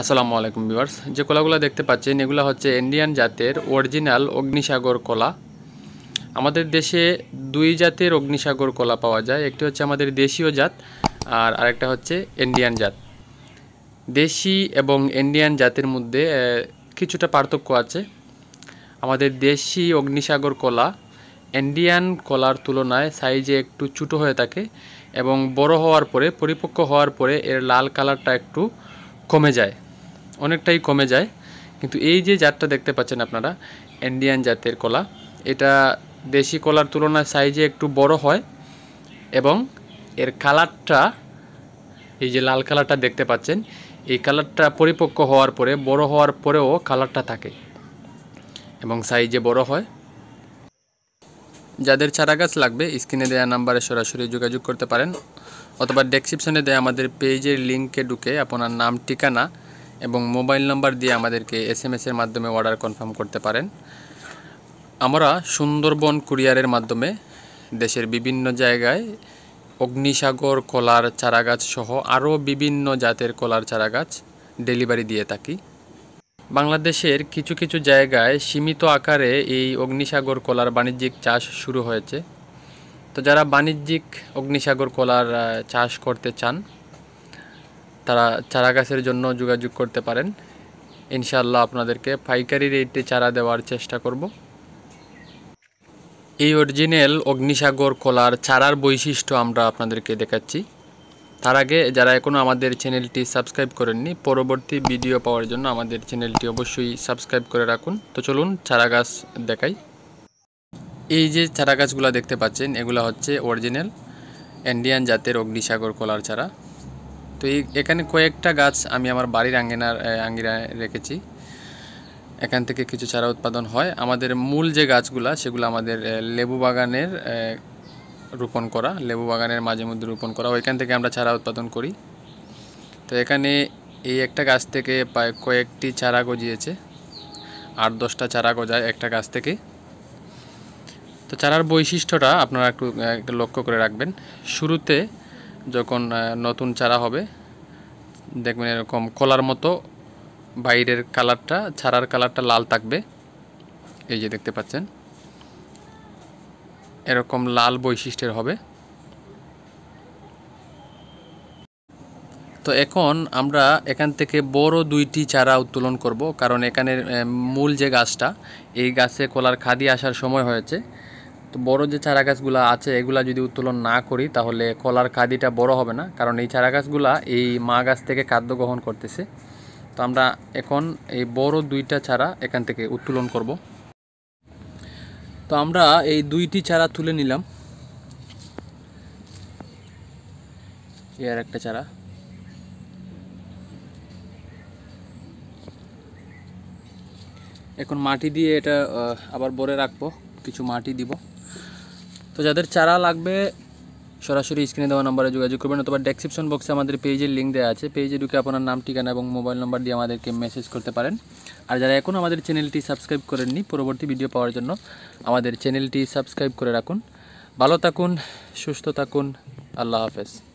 আসসালামু আলাইকুম ভিউয়ার্স যে কলাগুলো দেখতে পাচ্ছেন এগুলো হচ্ছে ইন্ডিয়ান জাতের অরিজিনাল অগ্নিসাগর কলা আমাদের দেশে দুই জাতের অগ্নিসাগর কলা পাওয়া যায় একটি হচ্ছে আমাদের দেশীয় জাত আর আরেকটা হচ্ছে ইন্ডিয়ান জাত দেশি এবং ইন্ডিয়ান জাতের মধ্যে কিছুটা পার্থক্য আছে আমাদের দেশি অগ্নিসাগর কলা ইন্ডিয়ান কলার তুলনায় সাইজে একটু ছোটো হয়ে থাকে এবং বড় হওয়ার পরে পরিপক্ক হওয়ার পরে এর লাল কালারটা একটু কমে যায় অনেকটাই কমে যায় কিন্তু এই যে জাতটা দেখতে পাচ্ছেন আপনারা ইন্ডিয়ান জাতের কলা এটা দেশি কলার তুলনায় সাইজে একটু বড় হয় এবং এর কালারটা এই যে লাল কালারটা দেখতে পাচ্ছেন এই কালারটা পরিপক্ক হওয়ার পরে বড় হওয়ার পরেও কালারটা থাকে এবং সাইজে বড় হয় যাদের চারা গাছ লাগবে স্ক্রিনে দেওয়া নাম্বারে সরাসরি যোগাযোগ করতে পারেন অথবা ডেসক্রিপশনে দেয় আমাদের পেজের লিঙ্কে ঢুকে আপনার নাম ঠিকানা এবং মোবাইল নাম্বার দিয়ে আমাদেরকে এস এম এসের মাধ্যমে অর্ডার কনফার্ম করতে পারেন আমরা সুন্দরবন কুরিয়ারের মাধ্যমে দেশের বিভিন্ন জায়গায় অগ্নিসাগর কলার চারাগাছ সহ আরও বিভিন্ন জাতের কলার চারাগাছ ডেলিভারি দিয়ে থাকি বাংলাদেশের কিছু কিছু জায়গায় সীমিত আকারে এই অগ্নিসাগর কলার বাণিজ্যিক চাষ শুরু হয়েছে তো যারা বাণিজ্যিক অগ্নিসাগর কলার চাষ করতে চান তারা চারা গাছের জন্য যোগাযোগ করতে পারেন ইনশাল্লাহ আপনাদেরকে পাইকারি রেটে চারা দেওয়ার চেষ্টা করব এই অরিজিনাল অগ্নিসাগর কলার চারার বৈশিষ্ট্য আমরা আপনাদেরকে দেখাচ্ছি তার আগে যারা এখনও আমাদের চ্যানেলটি সাবস্ক্রাইব করেননি পরবর্তী ভিডিও পাওয়ার জন্য আমাদের চ্যানেলটি অবশ্যই সাবস্ক্রাইব করে রাখুন তো চলুন চারা গাছ দেখাই এই যে চারা গাছগুলো দেখতে পাচ্ছেন এগুলো হচ্ছে অরিজিনাল ইন্ডিয়ান জাতের অগ্নিসাগর কলার চারা তো এই এখানে কয়েকটা গাছ আমি আমার বাড়ির আঙ্গিনার আঙিনায় রেখেছি এখান থেকে কিছু চারা উৎপাদন হয় আমাদের মূল যে গাছগুলা সেগুলো আমাদের লেবু বাগানের রোপণ করা লেবু বাগানের মাঝে মধ্যে রোপণ করা ওইখান থেকে আমরা চারা উৎপাদন করি তো এখানে এই একটা গাছ থেকে কয়েকটি চারা গজিয়েছে আট দশটা চারা গজায় একটা গাছ থেকে তো চারার বৈশিষ্ট্যটা আপনারা একটু লক্ষ্য করে রাখবেন শুরুতে যখন নতুন চারা হবে দেখবেন এরকম কলার মতো বাইরের কালারটা ছাড়ার কালারটা লাল থাকবে এই যে দেখতে পাচ্ছেন এরকম লাল বৈশিষ্ট্যের হবে তো এখন আমরা এখান থেকে বড় দুইটি চারা উত্তোলন করব কারণ এখানের মূল যে গাছটা এই গাছে কলার খাদি আসার সময় হয়েছে তো বড় যে চারা গাছগুলো আছে এগুলা যদি উত্তোলন না করি তাহলে কলার কাদিটা বড় হবে না কারণ এই চারা গাছগুলো এই মা গাছ থেকে খাদ্য গ্রহণ করতেছে তো আমরা এখন এই বড় দুইটা চারা এখান থেকে উত্তোলন করব তো আমরা এই দুইটি চারা তুলে নিলাম এর একটা চারা এখন মাটি দিয়ে এটা আবার বরে রাখবো কিছু মাটি দিব তো যাদের চারা লাগবে সরাসরি স্ক্রিনে দেওয়া নম্বরে যোগাযোগ করবেন অথবা ডেসক্রিপশন বক্সে আমাদের পেজের লিঙ্ক দেওয়া আছে পেজে ঢুকে আপনার নাম ঠিকানা এবং মোবাইল নম্বর দিয়ে আমাদেরকে মেসেজ করতে পারেন আর যারা এখন আমাদের চ্যানেলটি সাবস্ক্রাইব করেননি পরবর্তী ভিডিও পাওয়ার জন্য আমাদের চ্যানেলটি সাবস্ক্রাইব করে রাখুন ভালো থাকুন সুস্থ থাকুন আল্লাহ হাফেজ